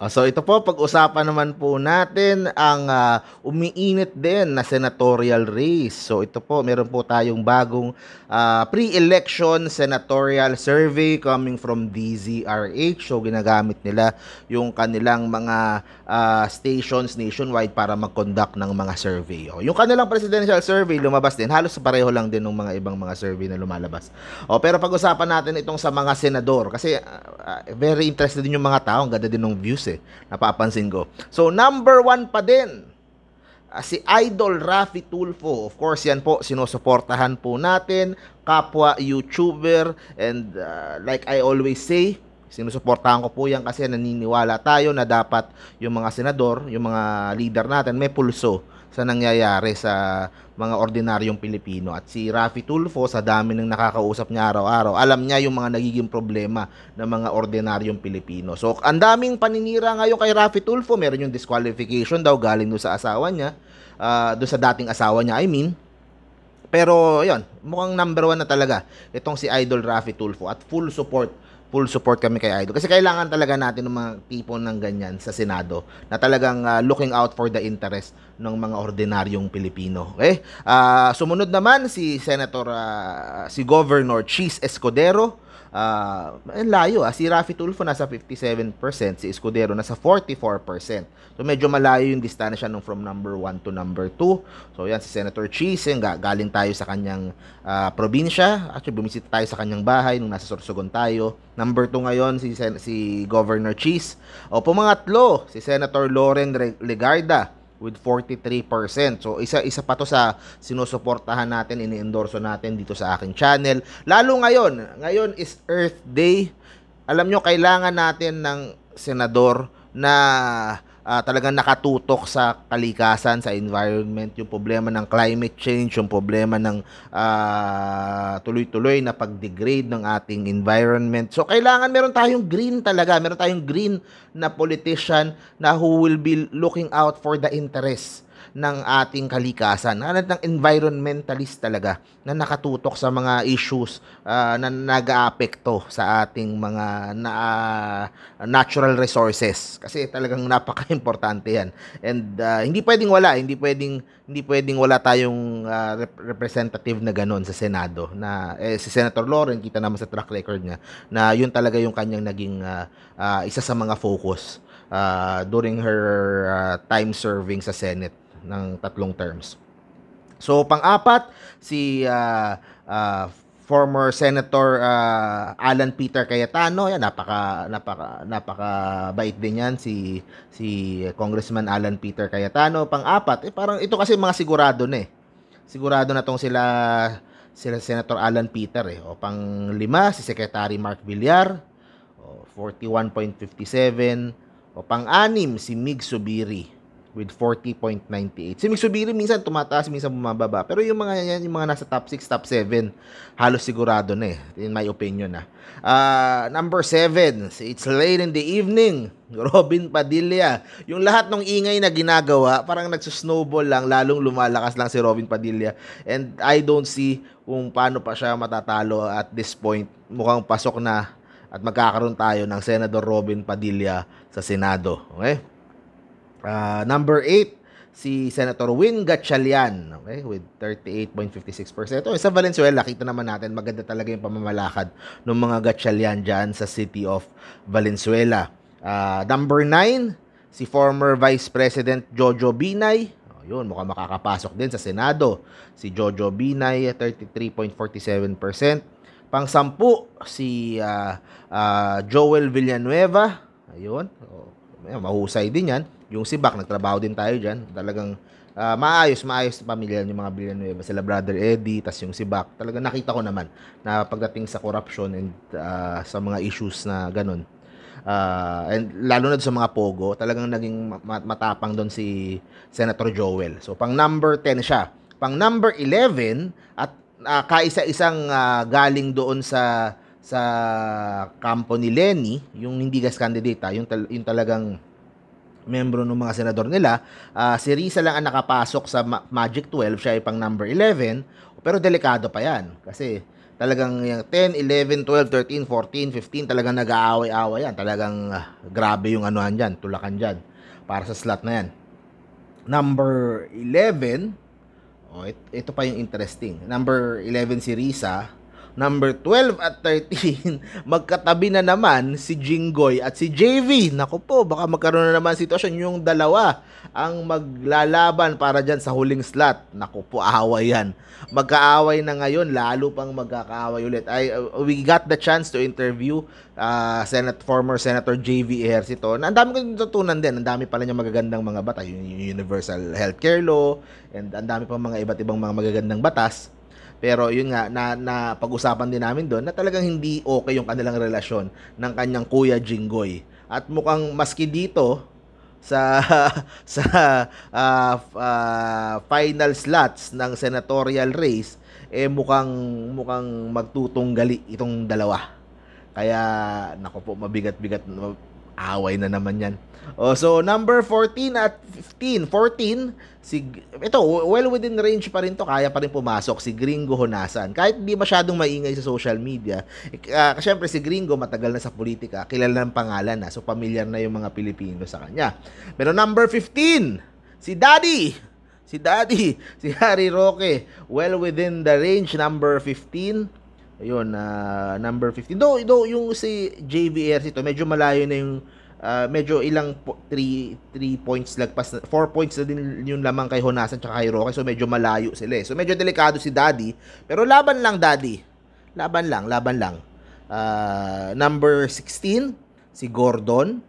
Ah, so ito po, pag-usapan naman po natin ang uh, umiinit din na senatorial race. So ito po, meron po tayong bagong uh, pre-election senatorial survey coming from DZRH. So ginagamit nila yung kanilang mga uh, stations nationwide para mag-conduct ng mga survey. O, oh, yung kanilang presidential survey lumabas din, halos pareho lang din ng mga ibang mga survey na lumalabas. O, oh, pero pag-usapan natin itong sa mga senador kasi uh, very interested din yung mga tao, ang ganda din ng views years eh. Napapansin ko. So, number one pa din. Uh, si Idol Rafi Tulfo. Of course, yan po, sinusuportahan po natin. Kapwa YouTuber. And uh, like I always say, sinusuportahan ko po yan kasi naniniwala tayo na dapat yung mga senador, yung mga leader natin, may pulso sa nangyayari sa mga ordinaryong Pilipino. At si Rafi Tulfo, sa dami ng nakakausap niya araw-araw, alam niya yung mga nagiging problema ng mga ordinaryong Pilipino. So, ang daming paninira ngayon kay Rafi Tulfo. Meron yung disqualification daw galing do sa asawa niya. Uh, ah, do sa dating asawa niya, I mean. Pero, yon mukhang number one na talaga itong si Idol Rafi Tulfo at full support full support kami kay Idol. Kasi kailangan talaga natin ng mga tipo ng ganyan sa Senado na talagang uh, looking out for the interest ng mga ordinaryong Pilipino. Okay? Uh, sumunod naman si Senator, uh, si Governor Cheese Escudero uh, layo. Ah. Si Rafi Tulfo nasa 57%, si Escudero nasa 44%. So medyo malayo yung distance distansya nung from number 1 to number 2. So yan, si Senator Cheese, galing tayo sa kanyang uh, probinsya. Actually, bumisita tayo sa kanyang bahay nung nasa Sorsogon tayo. Number 2 ngayon, si, si Governor Cheese. O pumangatlo, si Senator Loren Legarda with 43%. So isa-isa pa to sa sinusuportahan natin, iniendorso natin dito sa aking channel. Lalo ngayon, ngayon is Earth Day. Alam nyo, kailangan natin ng senador na uh, talagang nakatutok sa kalikasan, sa environment, yung problema ng climate change, yung problema ng uh, tuloy-tuloy na pag-degrade ng ating environment. So kailangan meron tayong green talaga, meron tayong green na politician na who will be looking out for the interests ng ating kalikasan. Alam ano ng environmentalist talaga na nakatutok sa mga issues uh, na nag sa ating mga na, uh, natural resources. Kasi talagang napaka-importante yan. And uh, hindi pwedeng wala, hindi pwedeng hindi pwedeng wala tayong uh, representative na ganun sa Senado na eh, si Senator Loren, kita naman sa track record niya na yun talaga yung kanyang naging uh, uh, isa sa mga focus uh, during her uh, time serving sa Senate ng tatlong terms. So pang-apat si uh, uh, former Senator uh, Alan Peter Cayetano, yan napaka napaka napaka bait din yan si si Congressman Alan Peter Cayetano. Pang-apat, eh, parang ito kasi mga sigurado na eh. Sigurado na tong sila sila Senator Alan Peter eh. O pang lima si Secretary Mark Villar, 41.57 o pang-anim si Mig Subiri with 40.98. So, ibig sabihin, minsan tumataas, minsan bumababa. Pero yung mga yan, yung mga nasa top 6, top 7, halos sigurado na eh, in my opinion na. Ah. Uh, number 7, it's late in the evening. Robin Padilla. Yung lahat ng ingay na ginagawa, parang nagsusnowball lang, lalong lumalakas lang si Robin Padilla. And I don't see kung paano pa siya matatalo at this point. Mukhang pasok na at magkakaroon tayo ng Senador Robin Padilla sa Senado. Okay? Uh, number 8, si Senator Win Gatchalian okay, with 38.56%. Oh, sa Valenzuela, kita naman natin, maganda talaga yung pamamalakad ng mga Gatchalian dyan sa city of Valenzuela. Uh, number 9, si former Vice President Jojo Binay. Oh, yun, mukhang makakapasok din sa Senado. Si Jojo Binay, 33.47%. Pang sampu, si uh, uh, Joel Villanueva. Ayun, oh, mahusay din yan yung si Bak, nagtrabaho din tayo dyan. Talagang uh, maayos, maayos pamilya yung mga Villanueva. Sila Brother Eddie, tas yung si Bak. Talagang nakita ko naman na pagdating sa corruption and uh, sa mga issues na ganun. Uh, and lalo na sa mga Pogo, talagang naging matapang doon si Senator Joel. So pang number 10 siya. Pang number 11 at uh, kaisa-isang uh, galing doon sa sa kampo ni Lenny, yung hindi gas kandidata, yung, tal- yung talagang membro ng mga senador nila. Uh, si Risa lang ang nakapasok sa Ma- Magic 12, siya ay pang number 11, pero delikado pa yan kasi talagang yung 10, 11, 12, 13, 14, 15 talagang nag aaway away yan. Talagang uh, grabe yung anuhan dyan, tulakan dyan para sa slot na yan. Number 11, oh, it, ito pa yung interesting. Number 11 si Risa, number 12 at 13, magkatabi na naman si Jinggoy at si JV. Nako po, baka magkaroon na naman sitwasyon yung dalawa ang maglalaban para dyan sa huling slot. Nako po, away yan. Magkaaway na ngayon, lalo pang magkakaaway ulit. I, uh, we got the chance to interview uh, Senate, former Senator JV Ejercito. Ang dami ko natutunan din. Ang dami pala niya magagandang mga batas. Yung Universal Healthcare Law and ang dami pang mga iba't ibang mga magagandang batas pero yun nga, na, na pag-usapan din namin doon na talagang hindi okay yung kanilang relasyon ng kanyang kuya Jinggoy. At mukhang maski dito sa sa uh, uh, final slots ng senatorial race eh mukhang mukhang magtutunggali itong dalawa. Kaya nako po mabigat-bigat Away na naman yan. Oh, so number 14 at 15, 14 si ito well within range pa rin to, kaya pa rin pumasok si Gringo Honasan. Kahit hindi masyadong maingay sa social media, uh, syempre si Gringo matagal na sa politika, kilala ng pangalan na, so pamilyar na yung mga Pilipino sa kanya. Pero number 15, si Daddy Si Daddy, si Harry Roque, well within the range number 15 Ayun, uh, number 15. Though, though yung si JVR ito, medyo malayo na yung uh, medyo ilang 3 3 points lagpas 4 points na din yung lamang kay Honasan at kay Roque. So medyo malayo sila. Eh. So medyo delikado si Daddy, pero laban lang Daddy. Laban lang, laban lang. Uh, number 16 si Gordon.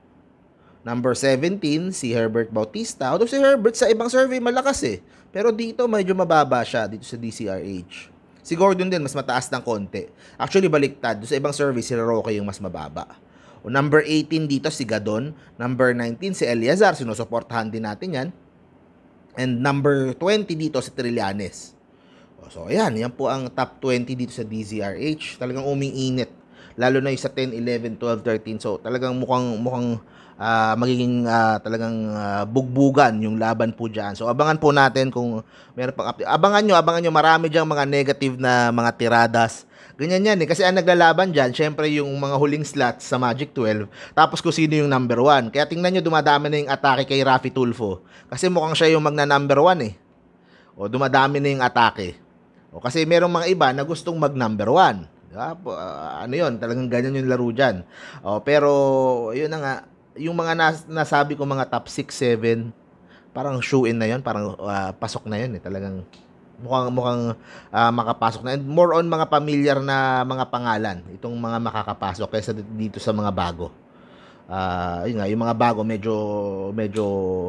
Number 17 si Herbert Bautista. Although si Herbert sa ibang survey malakas eh. Pero dito medyo mababa siya dito sa DCRH. Si Gordon din, mas mataas ng konti. Actually, baliktad. Doon sa ibang service si Roque yung mas mababa. O number 18 dito, si Gadon. Number 19, si Eliazar. Sinusuportahan din natin yan. And number 20 dito, si Trillanes. So, ayan. Yan po ang top 20 dito sa DZRH. Talagang umiinit lalo na yung sa 10, 11, 12, 13. So talagang mukhang mukhang uh, magiging uh, talagang uh, bugbugan yung laban po diyan. So abangan po natin kung meron pang update. Abangan nyo, abangan nyo marami diyang mga negative na mga tiradas. Ganyan yan eh. Kasi ang naglalaban dyan, syempre yung mga huling slots sa Magic 12. Tapos kung sino yung number 1. Kaya tingnan nyo, dumadami na yung atake kay Rafi Tulfo. Kasi mukhang siya yung magna number 1 eh. O dumadami na yung atake. O kasi merong mga iba na gustong mag number 1. Ah, ah, ano yun, talagang ganyan yung laro diyan. Oh, pero, yun na nga, yung mga nas- nasabi ko mga top 6, 7, parang shoe-in na 'yon, parang uh, pasok na 'yon eh, talagang mukhang mukhang uh, makapasok na and more on mga familiar na mga pangalan itong mga makakapasok kaysa dito sa mga bago. Uh, yun nga, yung mga bago medyo medyo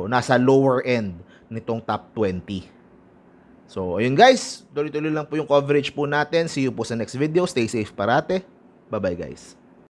nasa lower end nitong top 20. So, ayun guys. Tuloy-tuloy lang po yung coverage po natin. See you po sa next video. Stay safe parate. Bye-bye guys.